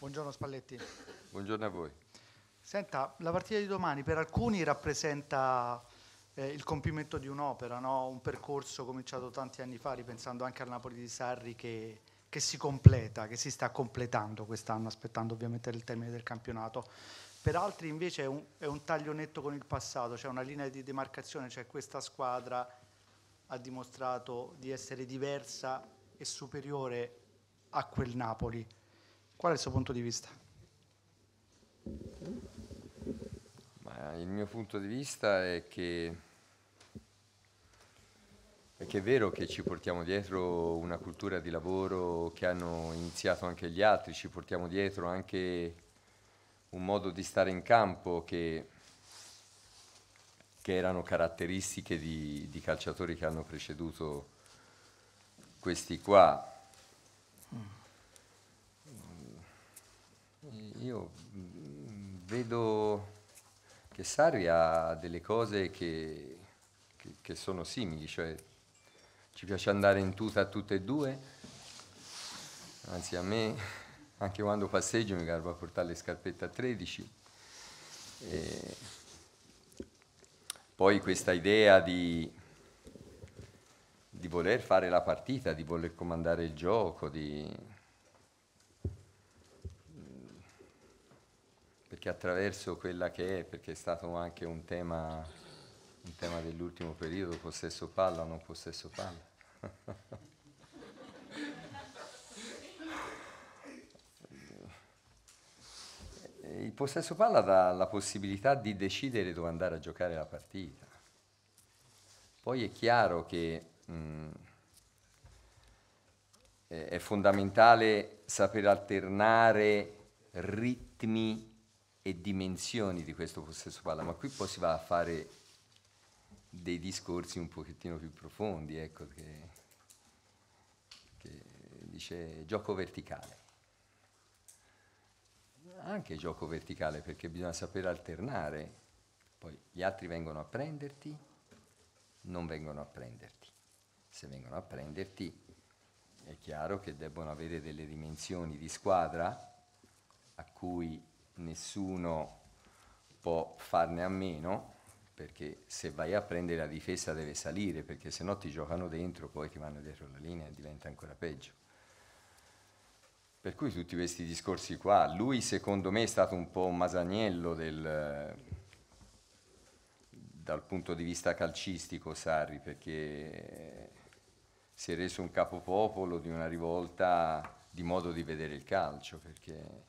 Buongiorno Spalletti. Buongiorno a voi. Senta, la partita di domani per alcuni rappresenta eh, il compimento di un'opera, no? un percorso cominciato tanti anni fa, ripensando anche al Napoli di Sarri che, che si completa, che si sta completando quest'anno, aspettando ovviamente il termine del campionato. Per altri invece è un, è un taglio netto con il passato, c'è cioè una linea di demarcazione, cioè questa squadra ha dimostrato di essere diversa e superiore a quel Napoli Qual è il suo punto di vista? il mio punto di vista è che, è che, è vero che ci portiamo dietro una cultura di lavoro che hanno iniziato anche gli altri, ci portiamo dietro anche un modo di stare in campo che, che erano caratteristiche di, di calciatori che hanno preceduto questi qua. Eh, io mm, vedo che Sarri ha delle cose che, che, che sono simili, cioè ci piace andare in tuta a tutte e due, anzi a me anche quando passeggio mi garbo a portare le scarpette a 13. E poi questa idea di, di voler fare la partita, di voler comandare il gioco, di perché attraverso quella che è, perché è stato anche un tema, un tema dell'ultimo periodo, possesso palla o non possesso palla. Il possesso palla dà la possibilità di decidere dove andare a giocare la partita. Poi è chiaro che mh, mm, è fondamentale saper alternare ritmi e dimensioni di questo possesso palla, ma qui poi si va a fare dei discorsi un pochettino più profondi, ecco, che, che dice gioco verticale. Anche gioco verticale perché bisogna sapere alternare, poi gli altri vengono a prenderti, non vengono a prenderti. Se vengono a prenderti è chiaro che debbono avere delle dimensioni di squadra a cui nessuno può farne a meno perché se vai a prendere la difesa deve salire perché se no ti giocano dentro poi ti vanno dietro la linea e diventa ancora peggio per cui tutti questi discorsi qua lui secondo me è stato un po' un masagnello del, dal punto di vista calcistico Sarri perché si è reso un capopopolo di una rivolta di modo di vedere il calcio perché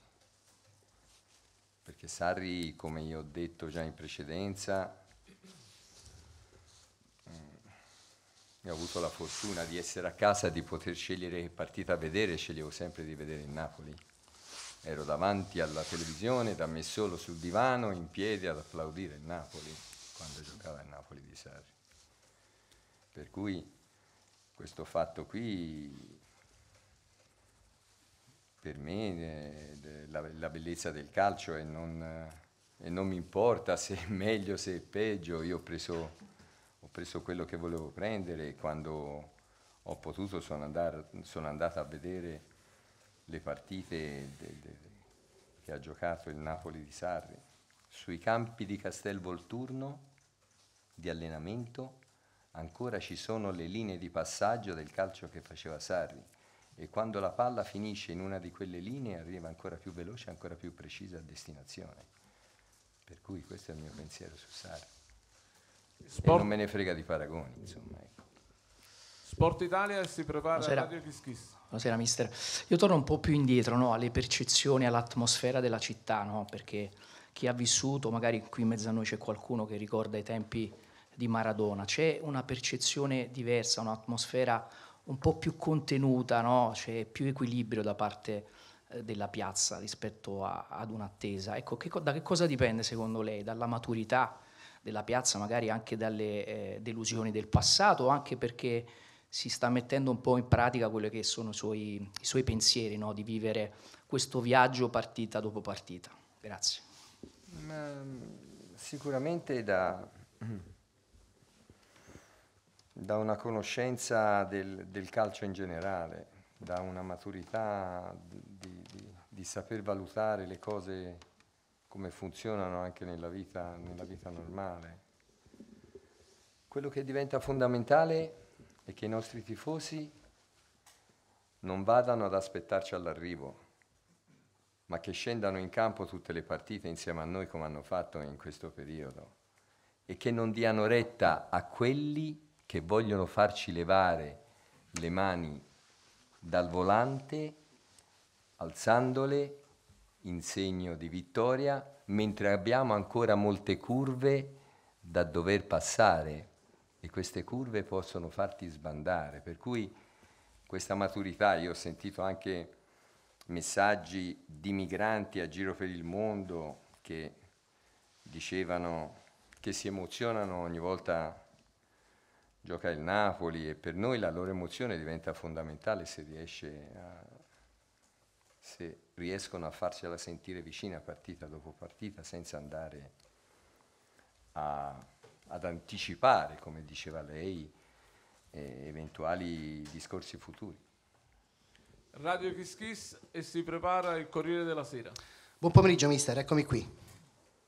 perché Sarri, come io ho detto già in precedenza, mh, mm, ho avuto la fortuna di essere a casa e di poter scegliere che partita vedere, sceglievo sempre di vedere il Napoli. Ero davanti alla televisione, da me solo sul divano, in piedi ad applaudire il Napoli, quando giocava il Napoli di Sarri. Per cui questo fatto qui per me eh, la, la, bellezza del calcio e non, eh, non, mi importa se è meglio, se è peggio, io ho preso, ho preso quello che volevo prendere e quando ho potuto sono, andar, sono andato a vedere le partite de, de, che ha giocato il Napoli di Sarri sui campi di Castel Volturno di allenamento ancora ci sono le linee di passaggio del calcio che faceva Sarri e quando la palla finisce in una di quelle linee arriva ancora più veloce, ancora più precisa a destinazione. Per cui questo è il mio pensiero su Sara. Sport... E non me ne frega di paragoni, insomma. Ecco. Sport Italia si prepara Buonasera. a Radio Fischis. Buonasera mister. Io torno un po' più indietro no? alle percezioni, all'atmosfera della città, no? perché chi ha vissuto, magari qui in mezzo a noi c'è qualcuno che ricorda i tempi di Maradona, c'è una percezione diversa, un'atmosfera diversa un po' più contenuta, no? c'è più equilibrio da parte eh, della piazza rispetto a, ad un'attesa. Ecco, che, da che cosa dipende secondo lei? Dalla maturità della piazza, magari anche dalle eh, delusioni del passato, anche perché si sta mettendo un po' in pratica quelli che sono i suoi, i suoi pensieri, no? di vivere questo viaggio partita dopo partita. Grazie. Ma, mm, sicuramente da da una conoscenza del, del, calcio in generale, da una maturità di, di, di, saper valutare le cose come funzionano anche nella vita, nella vita normale. Quello che diventa fondamentale è che i nostri tifosi non vadano ad aspettarci all'arrivo, ma che scendano in campo tutte le partite insieme a noi come hanno fatto in questo periodo e che non diano retta a quelli che che vogliono farci levare le mani dal volante, alzandole in segno di vittoria, mentre abbiamo ancora molte curve da dover passare e queste curve possono farti sbandare. Per cui questa maturità, io ho sentito anche messaggi di migranti a giro per il mondo che dicevano che si emozionano ogni volta gioca il Napoli e per noi la loro emozione diventa fondamentale se, a, se riescono a farcela sentire vicina partita dopo partita senza andare a, ad anticipare, come diceva lei, eh, eventuali discorsi futuri. Radio Kiss Kiss e si prepara il Corriere della Sera. Buon pomeriggio mister, eccomi qui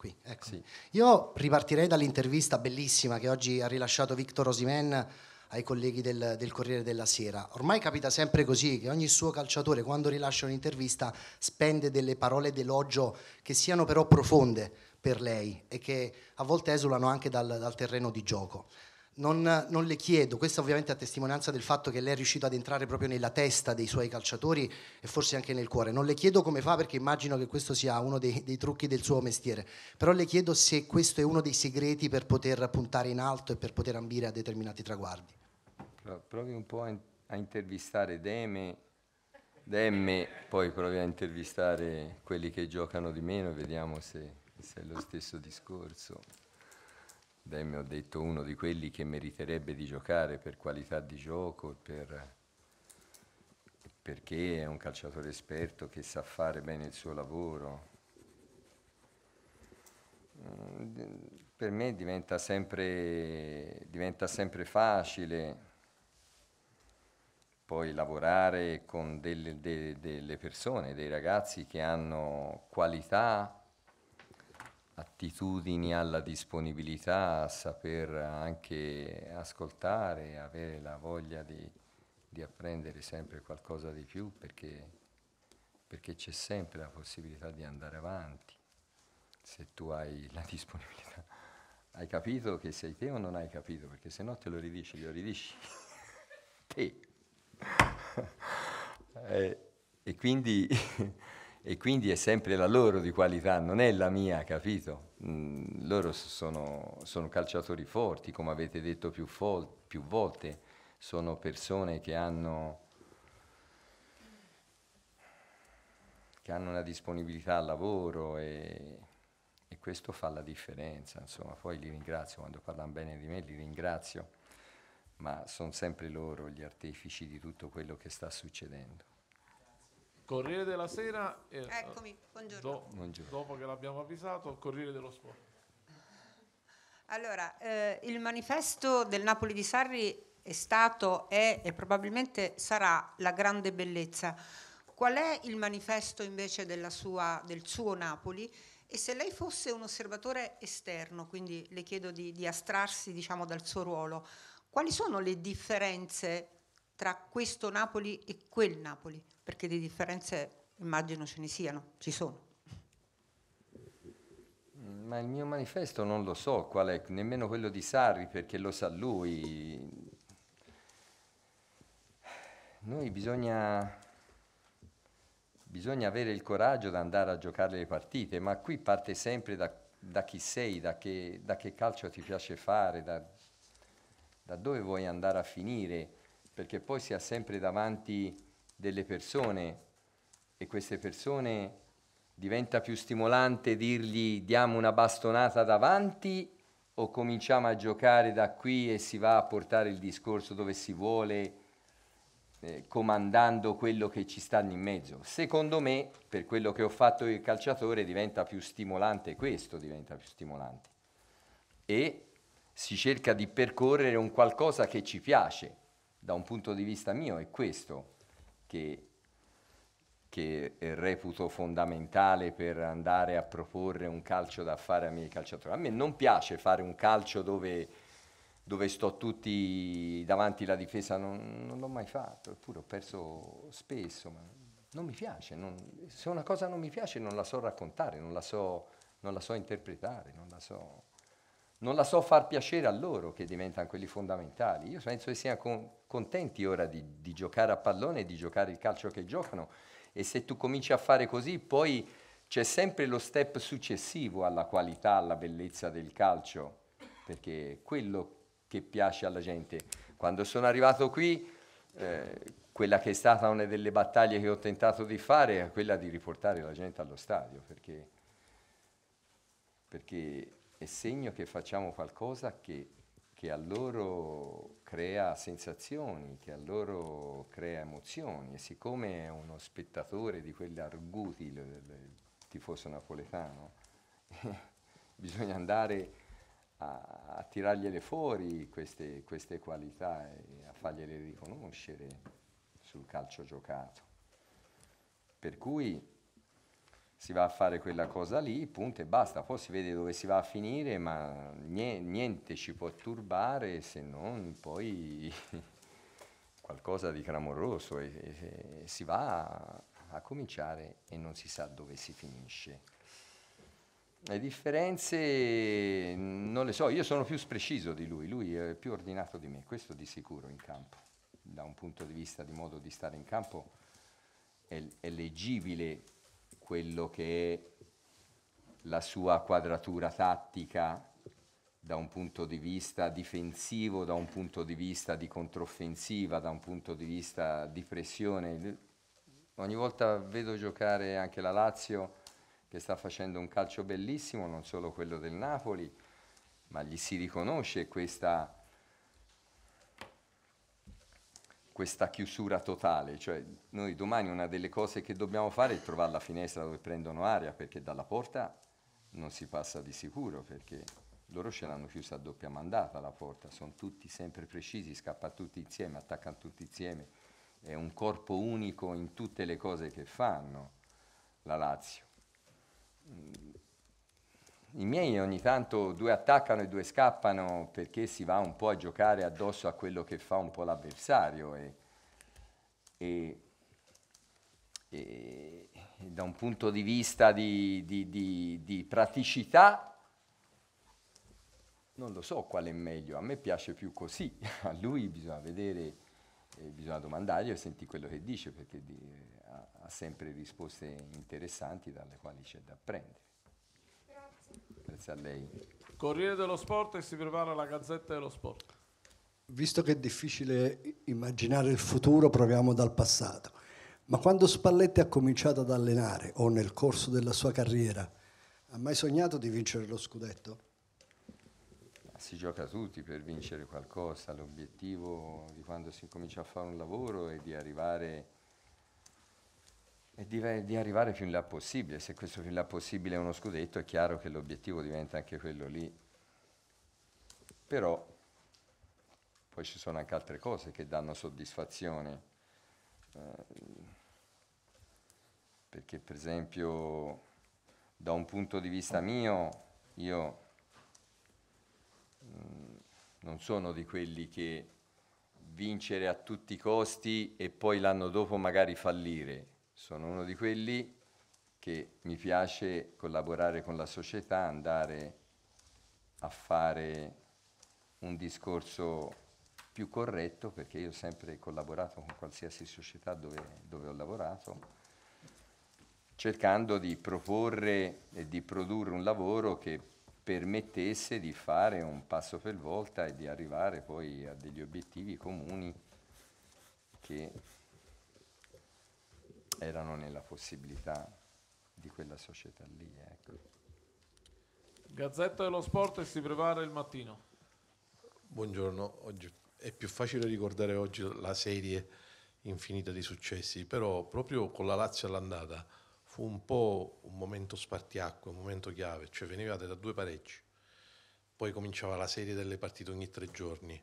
qui. Ecco. Sì. Io ripartirei dall'intervista bellissima che oggi ha rilasciato Victor Osimen ai colleghi del, del, Corriere della Sera. Ormai capita sempre così che ogni suo calciatore quando rilascia un'intervista spende delle parole d'elogio che siano però profonde per lei e che a volte esulano anche dal, dal terreno di gioco. Non, non, le chiedo, questa ovviamente è a testimonianza del fatto che lei è riuscito ad entrare proprio nella testa dei suoi calciatori e forse anche nel cuore, non le chiedo come fa perché immagino che questo sia uno dei, dei trucchi del suo mestiere, però le chiedo se questo è uno dei segreti per poter puntare in alto e per poter ambire a determinati traguardi. Provi un po' a intervistare Deme, Demme, poi provi a intervistare quelli che giocano di meno, vediamo se, se è lo stesso discorso. Beh, mi ho detto uno di quelli che meriterebbe di giocare per qualità di gioco, per, perché è un calciatore esperto che sa fare bene il suo lavoro. Mm, per me diventa sempre, diventa sempre facile poi lavorare con delle, delle persone, dei ragazzi che hanno qualità attitudini alla disponibilità, a saper anche ascoltare, avere la voglia di, di apprendere sempre qualcosa di più perché, perché c'è sempre la possibilità di andare avanti se tu hai la disponibilità. Hai capito che sei te o non hai capito? Perché se no te lo ridici, lo ridici. te. eh, e quindi e quindi è sempre la loro di qualità, non è la mia, capito? Mm, loro sono, sono, calciatori forti, come avete detto più, più volte, sono persone che hanno, che hanno una disponibilità al lavoro e, e, questo fa la differenza, insomma, poi li ringrazio, quando parlano bene di me li ringrazio, ma sono sempre loro gli artefici di tutto quello che sta succedendo. Corriere della Sera. E, eh, Eccomi, buongiorno. Do, buongiorno. Dopo che l'abbiamo avvisato, Corriere dello Sport. Allora, eh, il manifesto del Napoli di Sarri è stato, è e probabilmente sarà la grande bellezza. Qual è il manifesto invece sua, del suo Napoli? E se lei fosse un osservatore esterno, quindi le chiedo di, di astrarsi diciamo, dal suo ruolo, quali sono le differenze tra questo Napoli e quel Napoli? perché di differenze immagino ce ne siano, ci sono. Mm, ma il mio manifesto non lo so qual è, nemmeno quello di Sarri perché lo sa lui. Noi bisogna, bisogna avere il coraggio di andare a giocare le partite, ma qui parte sempre da, da chi sei, da che, da che, calcio ti piace fare, da, da dove vuoi andare a finire, perché poi si ha sempre davanti delle persone e queste persone diventa più stimolante dirgli diamo una bastonata davanti o cominciamo a giocare da qui e si va a portare il discorso dove si vuole, eh, comandando quello che ci sta in mezzo. Secondo me, per quello che ho fatto il calciatore, diventa più stimolante questo, diventa più stimolante. E si cerca di percorrere un qualcosa che ci piace, da un punto di vista mio è questo, che, che reputo fondamentale per andare a proporre un calcio da fare ai miei calciatori. A me non piace fare un calcio dove, dove sto tutti davanti alla difesa, non, non l'ho mai fatto, eppure ho perso spesso, ma non mi piace. Non, se una cosa non mi piace non la so raccontare, non la so, non la so interpretare, non la so non la so far piacere a loro che diventano quelli fondamentali. Io penso che siano con, contenti ora di, di, giocare a pallone e di giocare il calcio che giocano e se tu cominci a fare così poi c'è sempre lo step successivo alla qualità, alla bellezza del calcio, perché è quello che piace alla gente. Quando sono arrivato qui, eh, quella che è stata una delle battaglie che ho tentato di fare è quella di riportare la gente allo stadio, perché, perché è segno che facciamo qualcosa che, che, a loro crea sensazioni, che a loro crea emozioni. E siccome è uno spettatore di quell'arguti, il, il tifoso napoletano, bisogna andare a, a tirargliele fuori queste, queste qualità e a fargliele riconoscere sul calcio giocato. Per cui si va a fare quella cosa lì, punto e basta, poi si vede dove si va a finire, ma niente ci può turbare se non poi qualcosa di clamoroso e, e, e si va a, a, cominciare e non si sa dove si finisce. Le differenze non le so, io sono più preciso di lui, lui è più ordinato di me, questo di sicuro in campo, da un punto di vista di modo di stare in campo è, è leggibile quello che è la sua quadratura tattica da un punto di vista difensivo, da un punto di vista di controffensiva, da un punto di vista di pressione. Ogni volta vedo giocare anche la Lazio che sta facendo un calcio bellissimo, non solo quello del Napoli, ma gli si riconosce questa questa chiusura totale, cioè noi domani una delle cose che dobbiamo fare è trovare la finestra dove prendono aria, perché dalla porta non si passa di sicuro, perché loro ce l'hanno chiusa a doppia mandata la porta, sono tutti sempre precisi, scappano tutti insieme, attaccano tutti insieme, è un corpo unico in tutte le cose che fanno la Lazio. I miei ogni tanto due attaccano e due scappano perché si va un po' a giocare addosso a quello che fa un po' l'avversario e, e, e, da un punto di vista di, di, di, di, praticità non lo so qual è meglio, a me piace più così, a lui bisogna vedere, eh, bisogna domandargli e sentire quello che dice perché ha, ha sempre risposte interessanti dalle quali c'è da apprendere. Grazie a lei. Corriere dello Sport e si prepara la Gazzetta dello Sport. Visto che è difficile immaginare il futuro, proviamo dal passato. Ma quando Spalletti ha cominciato ad allenare o nel corso della sua carriera, ha mai sognato di vincere lo scudetto? Si gioca tutti per vincere qualcosa, l'obiettivo di quando si comincia a fare un lavoro è di arrivare e di, di, arrivare fin là possibile. Se questo fin là possibile è uno scudetto, è chiaro che l'obiettivo diventa anche quello lì. Però poi ci sono anche altre cose che danno soddisfazione. Eh, perché per esempio da un punto di vista mio io mm, non sono di quelli che vincere a tutti i costi e poi l'anno dopo magari fallire sono uno di quelli che mi piace collaborare con la società, andare a fare un discorso più corretto, perché io ho sempre collaborato con qualsiasi società dove, dove ho lavorato, cercando di proporre e di produrre un lavoro che permettesse di fare un passo per volta e di arrivare poi a degli obiettivi comuni che erano nella possibilità di quella società lì. Ecco. Gazzetta dello Sport e si prepara il mattino. Buongiorno, oggi è più facile ricordare oggi la serie infinita di successi, però proprio con la Lazio all'andata fu un po' un momento spartiacque, un momento chiave, cioè venivate da due pareggi, poi cominciava la serie delle partite ogni tre giorni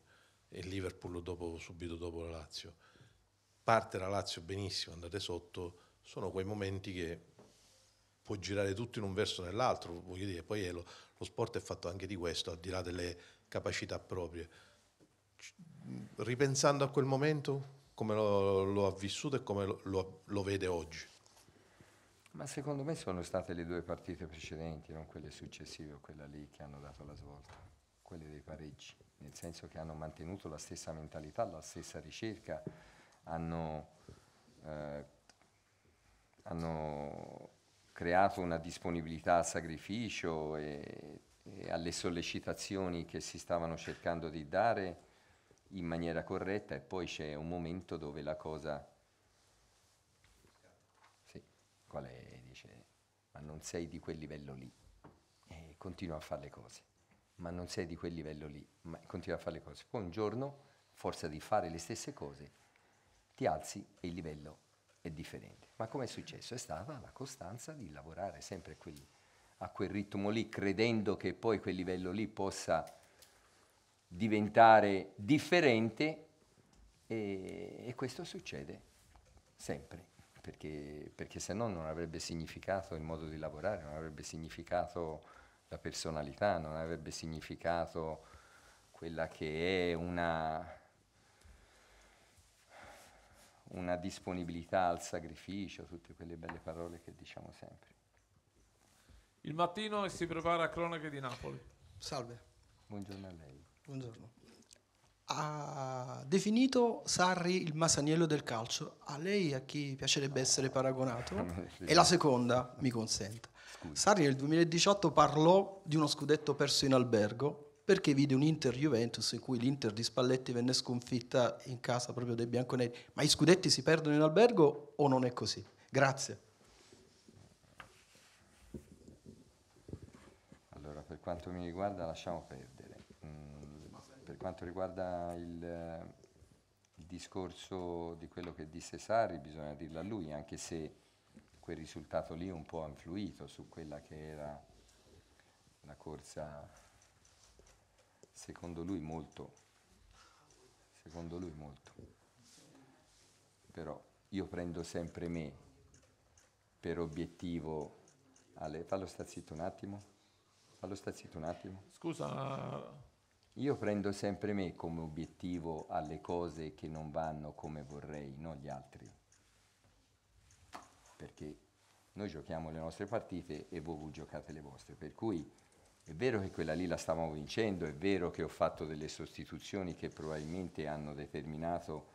e Liverpool dopo, subito dopo la Lazio parte la Lazio benissimo, andate sotto, sono quei momenti che può girare tutto in un verso o nell'altro, voglio dire, poi lo, lo sport è fatto anche di questo, al di là delle capacità proprie. Ripensando a quel momento, come lo, lo ha vissuto e come lo, lo, lo vede oggi? Ma secondo me sono state le due partite precedenti, non quelle successive, quella lì che hanno dato la svolta, quelle dei pareggi, nel senso che hanno mantenuto la stessa mentalità, la stessa ricerca hanno, eh, hanno creato una disponibilità al sacrificio e, e, alle sollecitazioni che si stavano cercando di dare in maniera corretta e poi c'è un momento dove la cosa... Sì, qual è? Dice, ma non sei di quel livello lì. E continua a fare le cose. Ma non sei di quel livello lì. Ma continua a fare le cose. Poi un giorno, forza di fare le stesse cose, ti alzi e il livello è differente. Ma come è successo? È stata la costanza di lavorare sempre quel, a quel ritmo lì, credendo che poi quel livello lì possa diventare differente e, e questo succede sempre, perché, perché se no non avrebbe significato il modo di lavorare, non avrebbe significato la personalità, non avrebbe significato quella che è una una disponibilità al sacrificio, tutte quelle belle parole che diciamo sempre. Il mattino si prepara a Cronache di Napoli. Salve. Buongiorno a lei. Buongiorno. Ha definito Sarri il masaniello del calcio. A lei a chi piacerebbe essere paragonato? e la seconda, mi consenta. Scusi. Sarri nel 2018 parlò di uno scudetto perso in albergo perché vide un Inter-Juventus in cui l'Inter di Spalletti venne sconfitta in casa proprio dei bianconeri. Ma i scudetti si perdono in albergo o non è così? Grazie. Allora, per quanto mi riguarda, lasciamo perdere. Mm, per quanto riguarda il, il discorso di quello che disse Sari, bisogna dirlo a lui, anche se quel risultato lì un po' ha influito su quella che era la corsa secondo lui molto, secondo lui molto. Però io prendo sempre me per obiettivo Ale, fallo sta zitto un attimo, fallo sta zitto un attimo. Scusa. Io prendo sempre me come obiettivo alle cose che non vanno come vorrei, non gli altri. Perché noi giochiamo le nostre partite e voi giocate le vostre, per cui è vero che quella lì la stavamo vincendo, è vero che ho fatto delle sostituzioni che probabilmente hanno determinato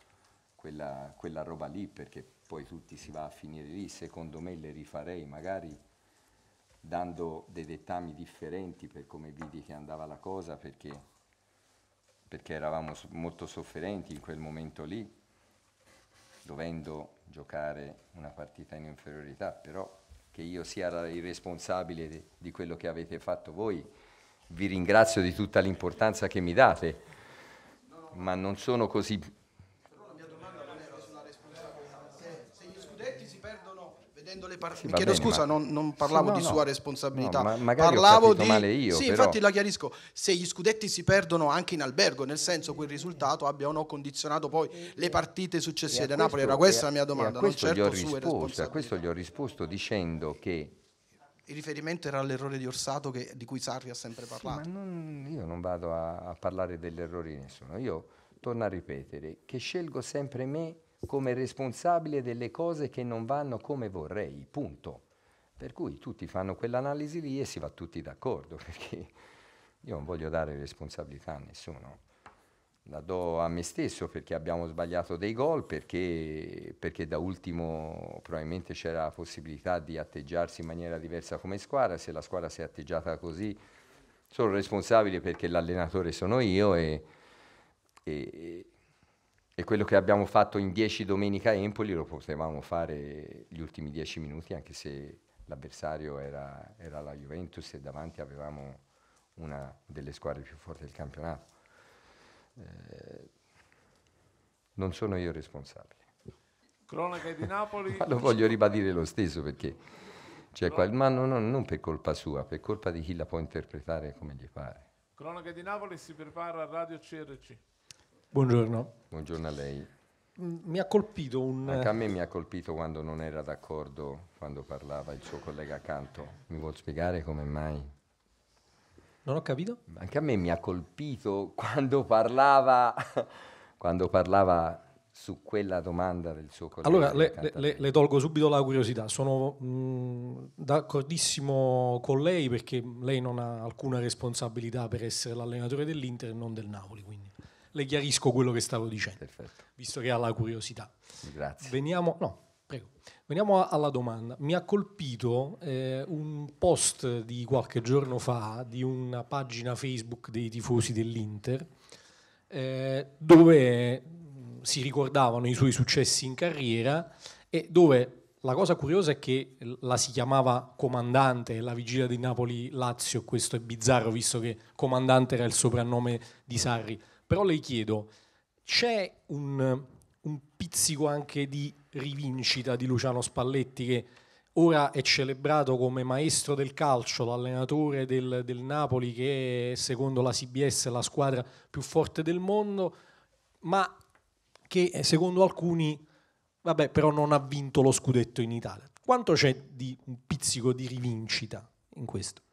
quella, quella roba lì, perché poi tutti si va a finire lì, secondo me le rifarei magari dando dei dettami differenti per come vidi che andava la cosa, perché, perché eravamo molto sofferenti in quel momento lì, dovendo giocare una partita in inferiorità, però che io sia il responsabile di, di quello che avete fatto voi. Vi ringrazio di tutta l'importanza che mi date, ma non sono così prendo le parole. Sì, mi chiedo bene, scusa, ma... non, non, parlavo no, di no, sua responsabilità. No, ma parlavo di... male io. Sì, però... infatti la chiarisco. Se gli scudetti si perdono anche in albergo, nel senso quel risultato abbia o no condizionato poi le partite successive a Napoli. Era questa a, la mia domanda. non certo risposto, a questo gli ho risposto dicendo che il riferimento era all'errore di Orsato che, di cui Sarri ha sempre parlato. Sì, non, io non vado a, a parlare dell'errore di nessuno, io torno a ripetere che scelgo sempre me come responsabile delle cose che non vanno come vorrei, punto. Per cui tutti fanno quell'analisi lì e si va tutti d'accordo, perché io non voglio dare responsabilità a nessuno. La do a me stesso perché abbiamo sbagliato dei gol, perché, perché da ultimo probabilmente c'era la possibilità di atteggiarsi in maniera diversa come squadra, se la squadra si è atteggiata così sono responsabile perché l'allenatore sono io e, e e quello che abbiamo fatto in 10 domenica a Empoli lo potevamo fare gli ultimi 10 minuti, anche se l'avversario era, era, la Juventus e davanti avevamo una delle squadre più forti del campionato. Eh, non sono io responsabile. Cronaca di Napoli. ma lo voglio ribadire lo stesso perché cioè, qual- ma no, no, non per colpa sua, per colpa di chi la può interpretare come gli pare. Cronaca di Napoli si prepara a Radio CRC. Buongiorno. Buongiorno a lei. Mm, mi ha colpito un... Anche a me mi ha colpito quando non era d'accordo quando parlava il suo collega accanto. Mi vuol spiegare come mai? Non ho capito. Anche a me mi ha colpito quando parlava, quando parlava su quella domanda del suo collega. Allora, le, le, le tolgo subito la curiosità. Sono mh, mm, d'accordissimo con lei perché lei non ha alcuna responsabilità per essere l'allenatore dell'Inter e non del Napoli, quindi le chiarisco quello che stavo dicendo, Perfetto. visto che ha la curiosità. Grazie. Veniamo, no, prego. Veniamo alla domanda. Mi ha colpito eh, un post di qualche giorno fa di una pagina Facebook dei tifosi dell'Inter eh, dove mm, si ricordavano i suoi successi in carriera e dove la cosa curiosa è che la si chiamava comandante, la vigilia di Napoli-Lazio, questo è bizzarro visto che comandante era il soprannome di Sarri però le chiedo, c'è un, un pizzico anche di rivincita di Luciano Spalletti che ora è celebrato come maestro del calcio, l'allenatore del, del, Napoli che è secondo la CBS la squadra più forte del mondo, ma che eh, secondo alcuni, vabbè, però non ha vinto lo scudetto in Italia. Quanto c'è di un pizzico di rivincita in questo?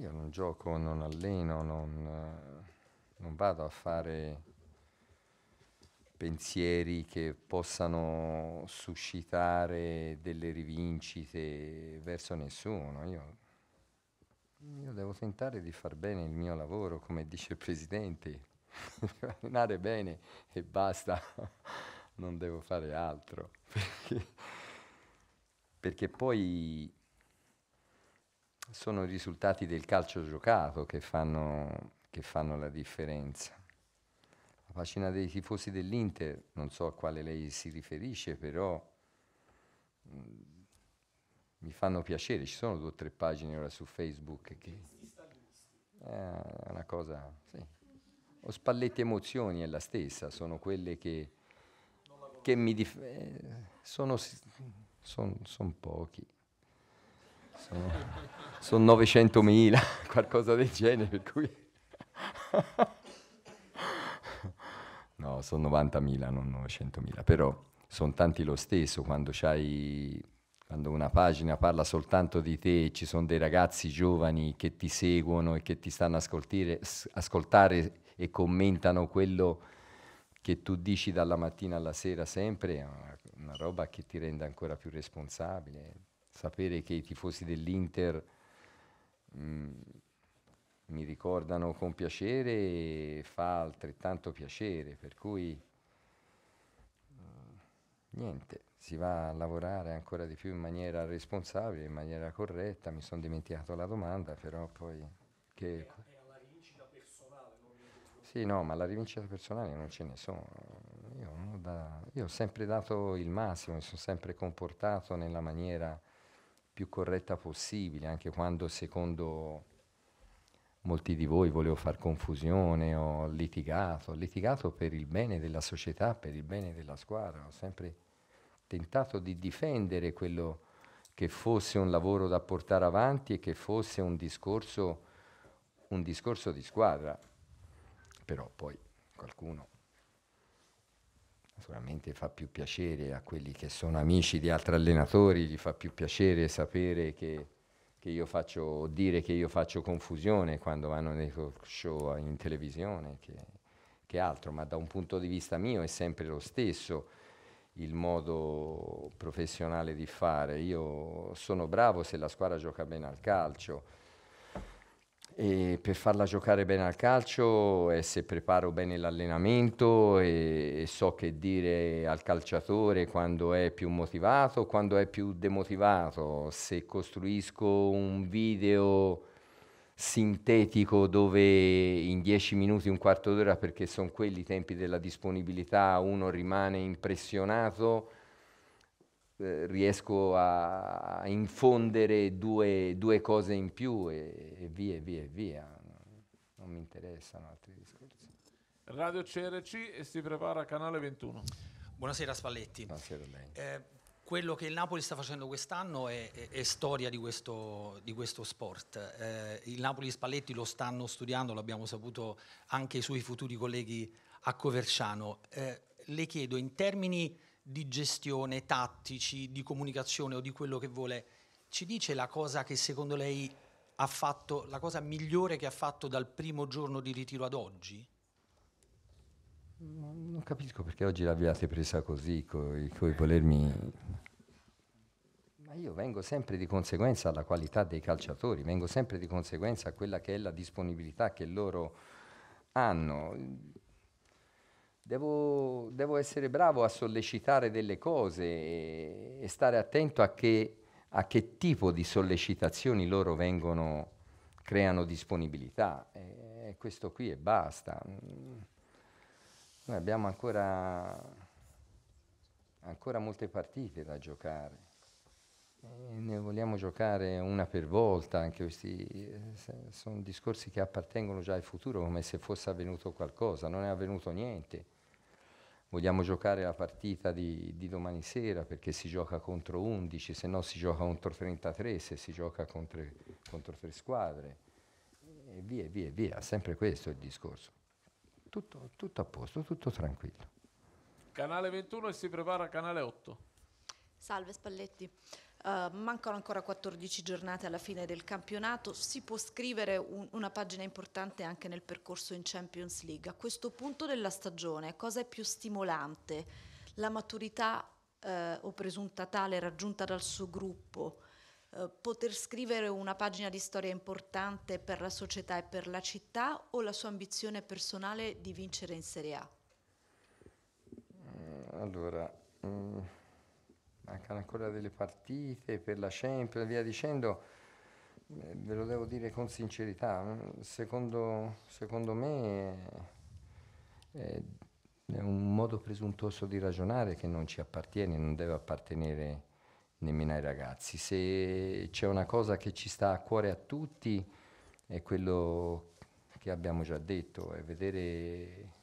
Io non gioco, non alleno, non eh, non vado a fare pensieri che possano suscitare delle rivincite verso nessuno. Io, io, devo tentare di far bene il mio lavoro, come dice il Presidente, allenare bene e basta, non devo fare altro. Perché, perché poi sono i risultati del calcio giocato che fanno che fanno la differenza. La pagina dei tifosi dell'Inter, non so a quale lei si riferisce, però mm, mi fanno piacere, ci sono due o tre pagine ora su Facebook che... Eh, è una cosa... Sì. O Spalletti Emozioni è la stessa, sono quelle che, che mi... Dif- eh, sono, sono, sono pochi sono, 900.000, qualcosa del genere, per cui no, sono 90.000, non 900.000, però sono tanti lo stesso quando c'hai quando una pagina parla soltanto di te, e ci sono dei ragazzi giovani che ti seguono e che ti stanno ascoltare e commentano quello che tu dici dalla mattina alla sera sempre, una, una roba che ti rende ancora più responsabile. Sapere che i tifosi dell'Inter mh, mm, mi ricordano con piacere e fa altrettanto piacere, per cui eh, niente, si va a lavorare ancora di più in maniera responsabile, in maniera corretta, mi sono dimenticato la domanda, però poi... Che... Era, era la rivincita personale, non Sì, no, ma la rivincita personale non ce ne sono. Io, da, io ho sempre dato il massimo, mi sono sempre comportato nella maniera più corretta possibile, anche quando secondo molti di voi volevo far confusione, ho litigato, ho litigato per il bene della società, per il bene della squadra, ho sempre tentato di difendere quello che fosse un lavoro da portare avanti e che fosse un discorso, un discorso di squadra. Però poi qualcuno naturalmente fa più piacere a quelli che sono amici di altri allenatori, gli fa più piacere sapere che che io faccio dire che io faccio confusione quando vanno nei talk show in televisione, che, che altro, ma da un punto di vista mio è sempre lo stesso il modo professionale di fare. Io sono bravo se la squadra gioca bene al calcio e per farla giocare bene al calcio e se preparo bene l'allenamento e, e, so che dire al calciatore quando è più motivato, quando è più demotivato, se costruisco un video sintetico dove in dieci minuti, un quarto d'ora, perché sono quelli i tempi della disponibilità, uno rimane impressionato riesco a, infondere due, due, cose in più e, e via, e via, e via. Non mi interessano altri discorsi. Radio CRC e si prepara Canale 21. Buonasera Spalletti. Buonasera eh, quello che il Napoli sta facendo quest'anno è, è, è storia di questo, di questo sport. Eh, il Napoli Spalletti lo stanno studiando, l'abbiamo saputo anche i suoi futuri colleghi a Coverciano. Eh, le chiedo in termini di gestione, tattici, di comunicazione o di quello che vuole, ci dice la cosa che secondo lei ha fatto, la cosa migliore che ha fatto dal primo giorno di ritiro ad oggi? Non capisco perché oggi l'abbiate presa così, con i volermi... Ma io vengo sempre di conseguenza alla qualità dei calciatori, vengo sempre di conseguenza a quella che è la disponibilità che loro hanno devo, devo essere bravo a sollecitare delle cose e, e stare attento a che, a che, tipo di sollecitazioni loro vengono, creano disponibilità. E, questo qui e basta. Mm. Noi abbiamo ancora, ancora molte partite da giocare. E ne vogliamo giocare una per volta, anche questi eh, sono discorsi che appartengono già al futuro, come se fosse avvenuto qualcosa, non è avvenuto niente vogliamo giocare la partita di, di, domani sera perché si gioca contro 11, se no si gioca contro 33, se si gioca contro, contro tre squadre, e via, via, via, sempre questo è il discorso. Tutto, tutto, a posto, tutto tranquillo. Canale 21 e si prepara a Canale 8. Salve Spalletti. Ehm, mancano ancora 14 giornate alla fine del campionato, si può scrivere un, una pagina importante anche nel percorso in Champions League. A questo punto della stagione cosa è più stimolante? La maturità eh, o presunta tale raggiunta dal suo gruppo? Eh, poter scrivere una pagina di storia importante per la società e per la città o la sua ambizione personale di vincere in Serie A? Mm, allora, mh, mm, mancano ancora delle partite per la Champions, via dicendo, eh, ve lo devo dire con sincerità, mm, secondo, secondo me è, eh, è un modo presuntuoso di ragionare che non ci appartiene, non deve appartenere nemmeno ai ragazzi. Se c'è una cosa che ci sta a cuore a tutti è quello che abbiamo già detto, è vedere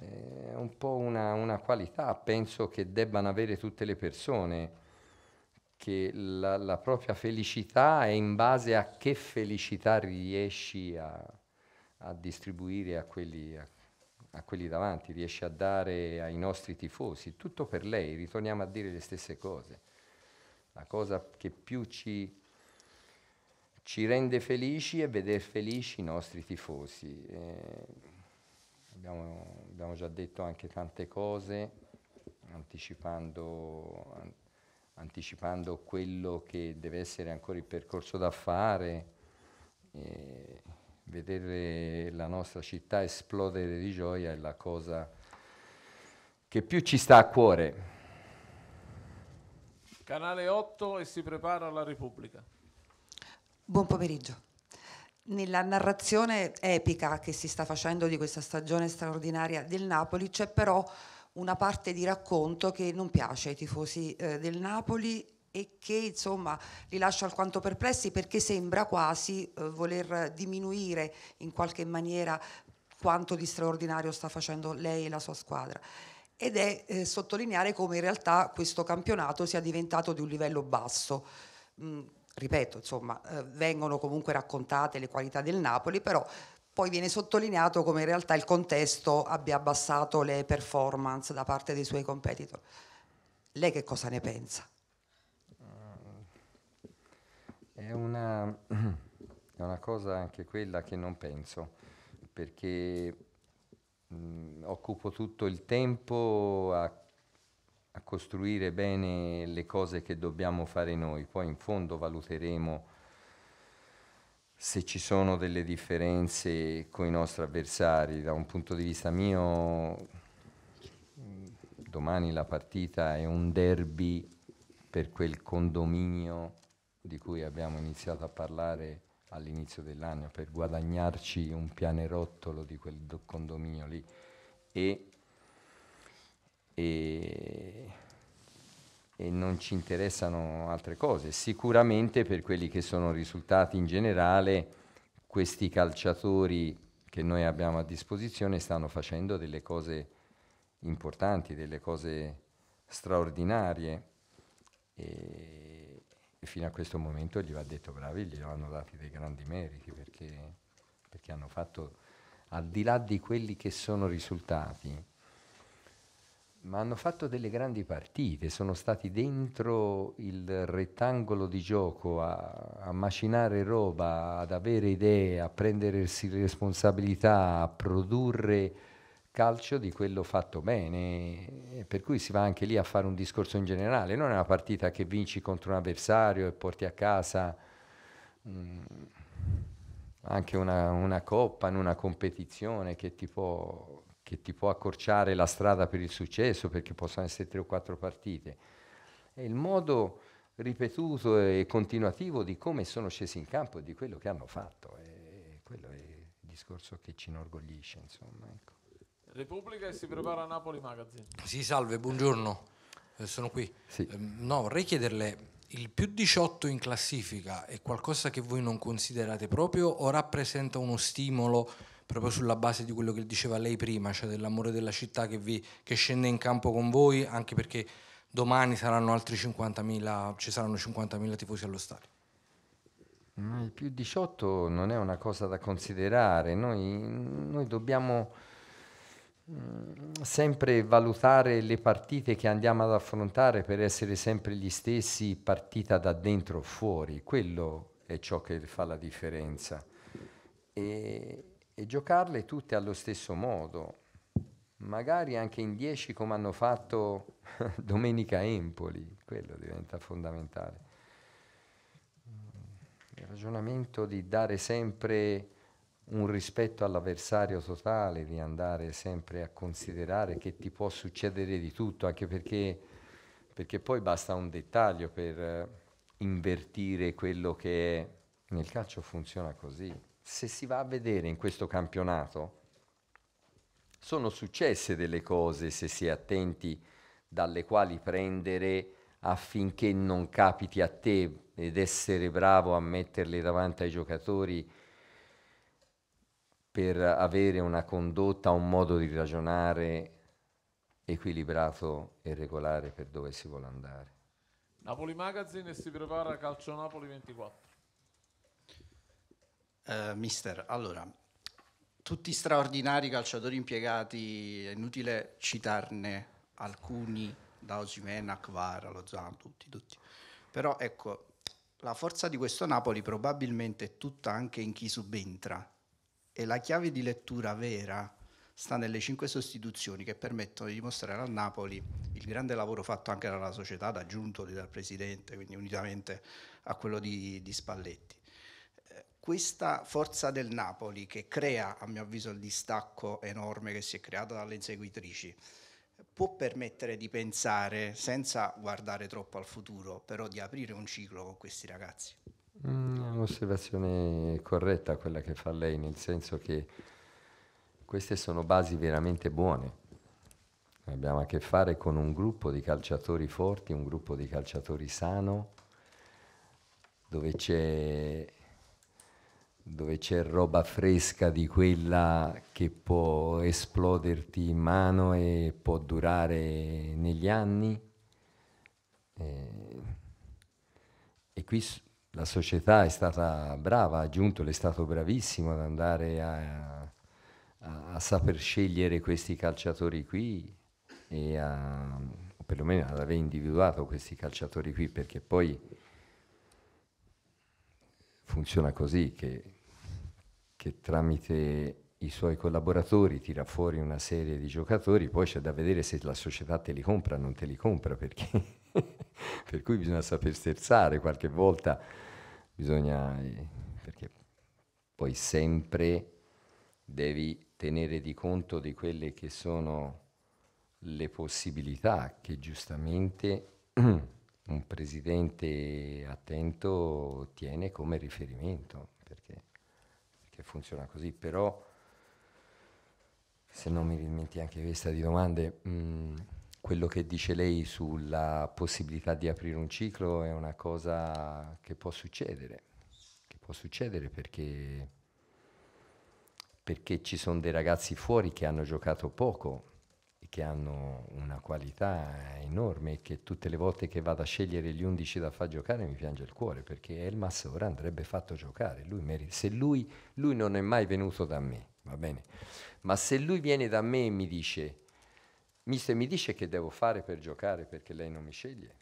è un po' una, una qualità, penso che debbano avere tutte le persone, che la, la propria felicità è in base a che felicità riesci a, a distribuire a quelli, a, a quelli davanti, riesce a dare ai nostri tifosi, tutto per lei, ritorniamo a dire le stesse cose. La cosa che più ci, ci rende felici è vedere felici i nostri tifosi. Eh, abbiamo, abbiamo già detto anche tante cose, anticipando, an- anticipando quello che deve essere ancora il percorso da fare, eh, vedere la nostra città esplodere di gioia è la cosa che più ci sta a cuore. Canale 8 e si prepara la Repubblica. Buon pomeriggio nella narrazione epica che si sta facendo di questa stagione straordinaria del Napoli c'è però una parte di racconto che non piace ai tifosi eh, del Napoli e che insomma li lascia alquanto perplessi perché sembra quasi eh, voler diminuire in qualche maniera quanto di straordinario sta facendo lei e la sua squadra. Ed è eh, sottolineare come in realtà questo campionato sia diventato di un livello basso. Mm ripeto, insomma, eh, vengono comunque raccontate le qualità del Napoli, però poi viene sottolineato come in realtà il contesto abbia abbassato le performance da parte dei suoi competitor. Lei che cosa ne pensa? Eh, è una, è una cosa anche quella che non penso, perché mh, mm, occupo tutto il tempo a costruire bene le cose che dobbiamo fare noi, poi in fondo valuteremo se ci sono delle differenze con i nostri avversari. Da un punto di vista mio, domani la partita è un derby per quel condominio di cui abbiamo iniziato a parlare all'inizio dell'anno per guadagnarci un pianerottolo di quel condominio lì e, e e non ci interessano altre cose. Sicuramente per quelli che sono risultati in generale, questi calciatori che noi abbiamo a disposizione stanno facendo delle cose importanti, delle cose straordinarie e fino a questo momento gli va detto bravi, gli hanno dati dei grandi meriti perché, perché hanno fatto al di là di quelli che sono risultati ma hanno fatto delle grandi partite, sono stati dentro il rettangolo di gioco a, a macinare roba, ad avere idee, a prendersi responsabilità, a produrre calcio di quello fatto bene, per cui si va anche lì a fare un discorso in generale, non è una partita che vinci contro un avversario e porti a casa mh, mm, anche una, una coppa in una competizione che ti può che ti può accorciare la strada per il successo perché possono essere tre o quattro partite. È il modo ripetuto e continuativo di come sono scesi in campo e di quello che hanno fatto. E quello è il discorso che ci inorgoglisce. Insomma, ecco. Repubblica e si prepara a Napoli Magazine. Sì, salve, buongiorno. Eh, sono qui. Sì. Eh, no, vorrei chiederle il più 18 in classifica è qualcosa che voi non considerate proprio o rappresenta uno stimolo proprio sulla base di quello che diceva lei prima, cioè dell'amore della città che, vi, che scende in campo con voi, anche perché domani saranno altri 50.000, ci saranno 50.000 tifosi allo stadio. Il più 18 non è una cosa da considerare, noi, noi dobbiamo mm, sempre valutare le partite che andiamo ad affrontare per essere sempre gli stessi partita da dentro o fuori, quello è ciò che fa la differenza. E e giocarle tutte allo stesso modo, magari anche in dieci come hanno fatto domenica Empoli, quello diventa fondamentale. Mm, il ragionamento di dare sempre un rispetto all'avversario totale, di andare sempre a considerare che ti può succedere di tutto, anche perché, perché poi basta un dettaglio per invertire quello che è. Nel calcio funziona così se si va a vedere in questo campionato, sono successe delle cose, se si è attenti, dalle quali prendere affinché non capiti a te ed essere bravo a metterle davanti ai giocatori per avere una condotta, un modo di ragionare equilibrato e regolare per dove si vuole andare. Napoli Magazine si prepara a Calcio Napoli 24. Uh, mister, allora, tutti straordinari calciatori impiegati, è inutile citarne alcuni, da Osimena, Akvara, Lozano, tutti, tutti. Però ecco, la forza di questo Napoli probabilmente è tutta anche in chi subentra e la chiave di lettura vera sta nelle cinque sostituzioni che permettono di dimostrare al Napoli il grande lavoro fatto anche dalla società, da Giuntoli, dal presidente, quindi unitamente a quello di, di Spalletti questa forza del Napoli che crea, a mio avviso, il distacco enorme che si è creato dalle inseguitrici, può permettere di pensare, senza guardare troppo al futuro, però di aprire un ciclo con questi ragazzi? è mm, un'osservazione corretta quella che fa lei, nel senso che queste sono basi veramente buone. Abbiamo a che fare con un gruppo di calciatori forti, un gruppo di calciatori sano, dove c'è dove c'è roba fresca di quella che può esploderti in mano e può durare negli anni. Eh, e qui la società è stata brava, ha aggiunto, è stato bravissimo ad andare a, a, a saper scegliere questi calciatori qui e a, perlomeno ad aver individuato questi calciatori qui perché poi funziona così che che tramite i suoi collaboratori tira fuori una serie di giocatori, poi c'è da vedere se la società te li compra o non te li compra, perché per cui bisogna saper sterzare qualche volta, bisogna, eh, perché poi sempre devi tenere di conto di quelle che sono le possibilità che giustamente un presidente attento tiene come riferimento. Perché che funziona così, però se non mi rimenti anche questa di domande, mh, mm, quello che dice lei sulla possibilità di aprire un ciclo è una cosa che può succedere, che può succedere perché, perché ci sono dei ragazzi fuori che hanno giocato poco che hanno una qualità enorme e che tutte le volte che vado a scegliere gli 11 da far giocare mi piange il cuore perché Elmas ora andrebbe fatto giocare. Lui merita. Se lui, lui non è mai venuto da me, va bene? Ma se lui viene da me e mi dice, mister mi dice che devo fare per giocare perché lei non mi sceglie,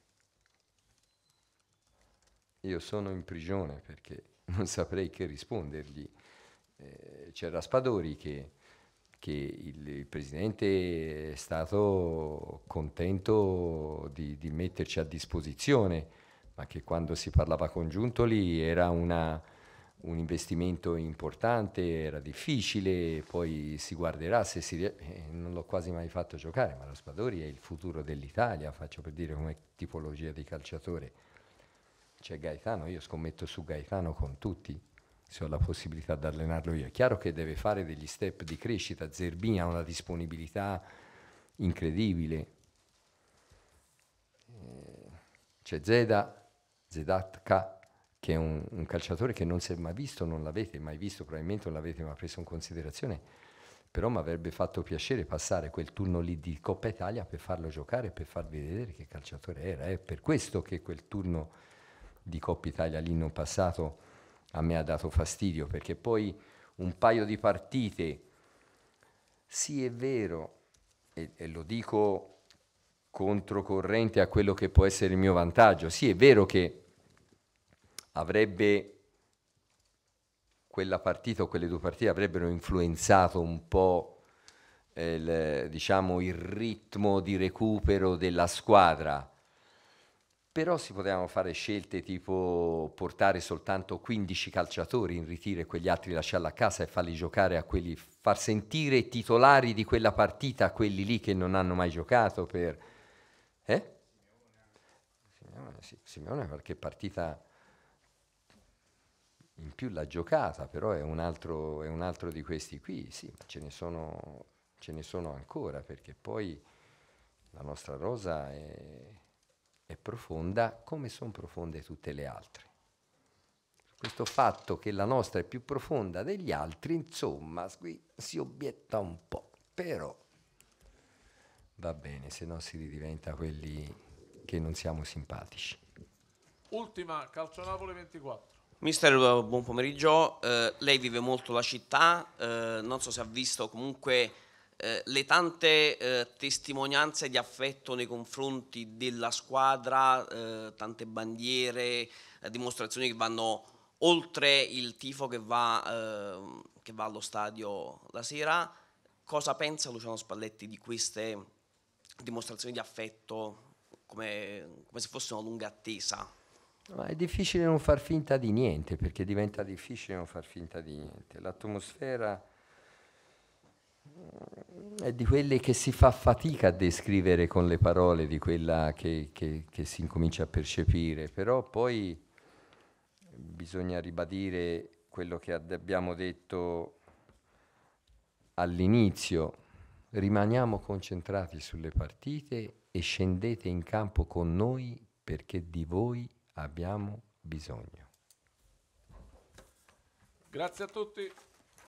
io sono in prigione perché non saprei che rispondergli. Eh, c'era Spadori che che il, il, Presidente è stato contento di, di, metterci a disposizione, ma che quando si parlava con Giuntoli era una, un investimento importante, era difficile, poi si guarderà se si... Eh, non l'ho quasi mai fatto giocare, ma lo Spadori è il futuro dell'Italia, faccio per dire come tipologia di calciatore. C'è Gaetano, io scommetto su Gaetano con tutti se ho la possibilità di allenarlo io. È chiaro che deve fare degli step di crescita, Zerbini ha una disponibilità incredibile. Eh, c'è Zeda, Zedatka, che è un, un, calciatore che non si è mai visto, non l'avete mai visto, probabilmente non l'avete mai preso in considerazione, però mi avrebbe fatto piacere passare quel turno lì di Coppa Italia per farlo giocare, per farvi vedere che calciatore era. È per questo che quel turno di Coppa Italia lì non passato a me ha dato fastidio perché poi un paio di partite, sì è vero, e, e lo dico controcorrente a quello che può essere il mio vantaggio, sì è vero che avrebbe quella partita o quelle due partite avrebbero influenzato un po' eh, il, diciamo, il ritmo di recupero della squadra, però si potevano fare scelte tipo portare soltanto 15 calciatori in ritiro e quegli altri lasciarli a casa e farli giocare a quelli, far sentire titolari di quella partita a quelli lì che non hanno mai giocato per... Eh? Simeone, sì, Simeone qualche partita in più l'ha giocata, però è un altro, è un altro di questi qui, sì, ma ce ne sono, ce ne sono ancora perché poi la nostra rosa è è profonda come sono profonde tutte le altre. Questo fatto che la nostra è più profonda degli altri, insomma, qui si obietta un po', però va bene, se no si ridiventa quelli che non siamo simpatici. Ultima, Calcionavole 24. Mister, eh, buon pomeriggio. Eh, lei vive molto la città, eh, non so se ha visto comunque eh, le tante eh, testimonianze di affetto nei confronti della squadra, eh, tante bandiere, eh, dimostrazioni che vanno oltre il tifo che va, eh, che va, allo stadio la sera. Cosa pensa Luciano Spalletti di queste dimostrazioni di affetto come, come se fosse una lunga attesa? Ma è difficile non far finta di niente, perché diventa difficile non far finta di niente. L'atmosfera è di quelle che si fa fatica a descrivere con le parole, di quella che, che, che si incomincia a percepire, però poi bisogna ribadire quello che abbiamo detto all'inizio, rimaniamo concentrati sulle partite e scendete in campo con noi perché di voi abbiamo bisogno. Grazie a tutti.